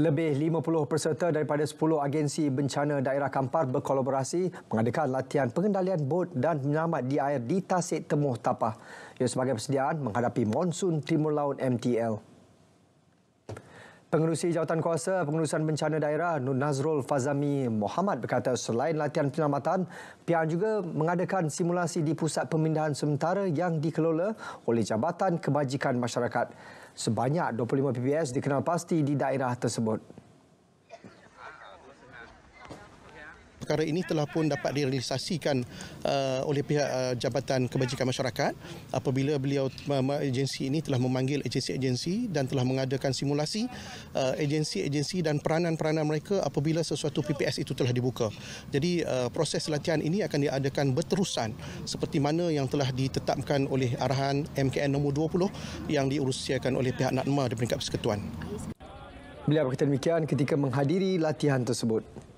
Lebih 50 peserta daripada 10 agensi bencana daerah Kampar berkolaborasi mengadakan latihan pengendalian bot dan menyelamat di air di Tasik Temuh Tapah. Ia sebagai persediaan menghadapi monsun timur laut MTL. Pengerusi Jawatan Kuasa Pengurusan Bencana Daerah Nur Nazrul Fazami Muhammad berkata selain latihan penyelamatan, pihak juga mengadakan simulasi di pusat pemindahan sementara yang dikelola oleh Jabatan Kebajikan Masyarakat. Sebanyak 25 PBS dikenal pasti di daerah tersebut. perkara ini telah pun dapat direalisasikan uh, oleh pihak uh, Jabatan Kebajikan Masyarakat apabila beliau uh, agensi ini telah memanggil agensi-agensi dan telah mengadakan simulasi uh, agensi-agensi dan peranan-peranan mereka apabila sesuatu PPS itu telah dibuka. Jadi uh, proses latihan ini akan diadakan berterusan seperti mana yang telah ditetapkan oleh arahan MKN nombor 20 yang diurusiakan oleh pihak NAKMA di peringkat persekutuan. Beliau berkata demikian ketika menghadiri latihan tersebut.